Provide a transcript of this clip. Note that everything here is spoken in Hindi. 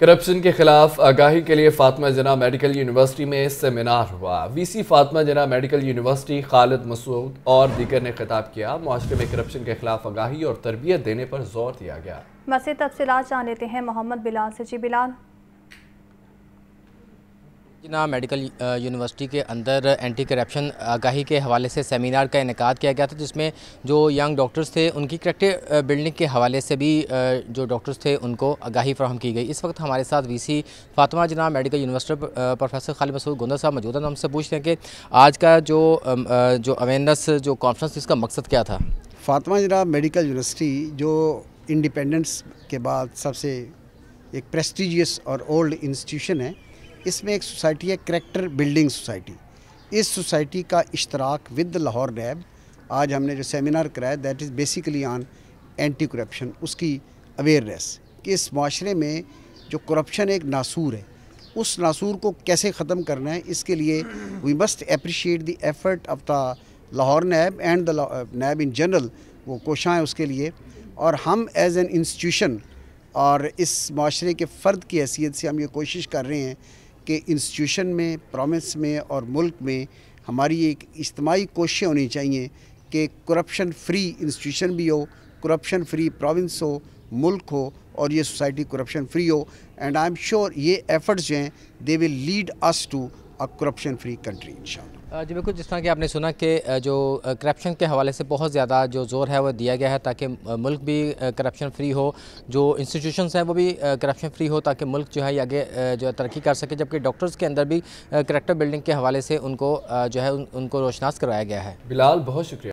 करप्शन के खिलाफ आगाही के लिए फातमा जना मेडिकल यूनिवर्सिटी में सेमिनार हुआ VC Fatima Jinnah medical university Khalid Masood और दीगर ने खिताब किया माशरे में करप्शन के खिलाफ आगाही और तरबियत देने पर जोर दिया गया मसीद तफसी जान लेते हैं मोहम्मद बिलाल से जी बिलान जिना मेडिकल यूनिवर्सिटी के अंदर एंटी करप्शन आगाही के हवाले से सेमिनार का इनका किया गया था जिसमें जो यंग डॉक्टर्स थे उनकी करेक्टिव बिल्डिंग के हवाले से भी जो डॉक्टर्स थे उनको आगाही फ्राहम की गई इस वक्त हमारे साथ VC Fatima Jinnah medical university professor Khalid Masood Gonda साहब मौजूद हैं हमसे पूछते हैं कि आज का जो जो अवेयरनेस जो कॉन्फ्रेंस इसका मकसद क्या था फातिमा जना मेडिकल यूनिवर्सिटी जो इंडिपेंडेंस के बाद सबसे एक प्रेस्टिजियस और ओल्ड इंस्टीट्यूशन है इसमें एक सोसाइटी है करेक्टर बिल्डिंग सोसाइटी इस सोसाइटी का इश्तराक विद लाहौर नैब आज हमने जो सेमिनार कराया that is basically on anti corruption उसकी अवेयरनेस कि इस माशरे में जो करप्शन एक नासूर है उस नासूर को कैसे ख़त्म करना है इसके लिए we must appreciate the effort of the Lahore NAB and the NAB in general वो कोशाँ उसके लिए और हम एज एन इंस्टीट्यूशन और इस माशरे के फ़र्द की हैसियत से हम ये कोशिश कर रहे हैं कि इंस्टीट्यूशन में प्रोविंस में और मुल्क में हमारी एक इज्तमाही कोशिशें होनी चाहिए कि करप्शन फ्री इंस्टीट्यूशन भी हो करप्शन फ्री प्रोविंस हो मुल्क हो और ये सोसाइटी करप्शन फ्री हो एंड आई एम श्योर ये एफर्ट्स जो हैं they will lead us to a corruption free country इंशाल्लाह जी बिल्कुल जिस तरह कि आपने सुना कि जो करप्शन के हवाले से बहुत ज़्यादा जो जोर है वह दिया गया है ताकि मुल्क भी करप्शन फ्री हो जो इंस्टीट्यूशंस हैं वो भी करप्शन फ्री हो ताकि मुल्क जो है आगे जो है तरक्की कर सके जबकि डॉक्टर्स के अंदर भी करेक्टर बिल्डिंग के हवाले से उनको जो है उन, उनको रोशनास करवाया गया है बिलाल बहुत शुक्रिया